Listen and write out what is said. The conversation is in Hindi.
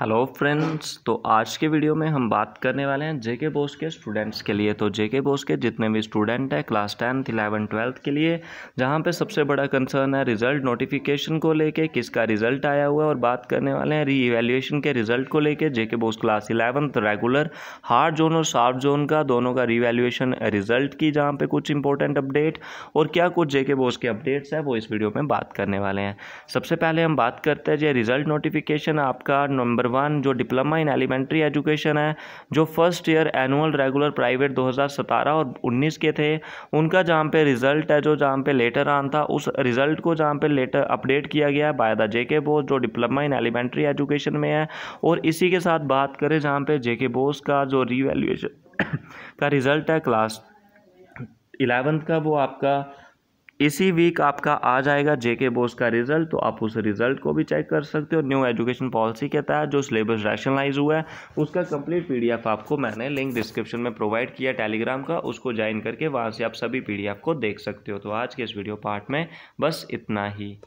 हेलो फ्रेंड्स तो आज के वीडियो में हम बात करने वाले हैं जेके बोस के स्टूडेंट्स के लिए तो जेके बोस के जितने भी स्टूडेंट हैं क्लास टेंथ इलेवन ट्वेल्थ के लिए जहां पे सबसे बड़ा कंसर्न है रिजल्ट नोटिफिकेशन को लेके किसका रिजल्ट आया हुआ है और बात करने वाले हैं री इवेल्युएशन के रिजल्ट को लेकर J K BOSE class eleventh regular hard zone और सॉफ्ट जोन का दोनों का रीवैल्यूएशन रिजल्ट की जहाँ पर कुछ इंपॉर्टेंट अपडेट और क्या कुछ जेके बोस के अपडेट्स हैं वो इस वीडियो में बात करने वाले हैं सबसे पहले हम बात करते हैं जे रिजल्ट नोटिफिकेशन आपका नंबर वन जो डिप्लोमा इन एलिमेंट्री एजुकेशन है जो first year annual regular private 2017 और 19 के थे उनका जहाँ पे रिज़ल्ट है जो जहाँ पे लेटर आन था उस रिज़ल्ट को जहाँ पे लेटर अपडेट किया गया है बाय द जे के बोस जो डिप्लोमा इन एलिमेंट्री एजुकेशन में है और इसी के साथ बात करें जहाँ पे जे के बोस का जो रिवेल्यूएशन का रिज़ल्ट है क्लास इलेवेंथ का वो आपका इसी वीक आपका आ जाएगा जेके बोस का रिजल्ट तो आप उस रिजल्ट को भी चेक कर सकते हो न्यू एजुकेशन पॉलिसी के तहत जो सिलेबस रैशनलाइज हुआ है उसका कंप्लीट पीडीएफ आपको मैंने लिंक डिस्क्रिप्शन में प्रोवाइड किया टेलीग्राम का उसको ज्वाइन करके वहाँ से आप सभी पीडीएफ को देख सकते हो तो आज के इस वीडियो पार्ट में बस इतना ही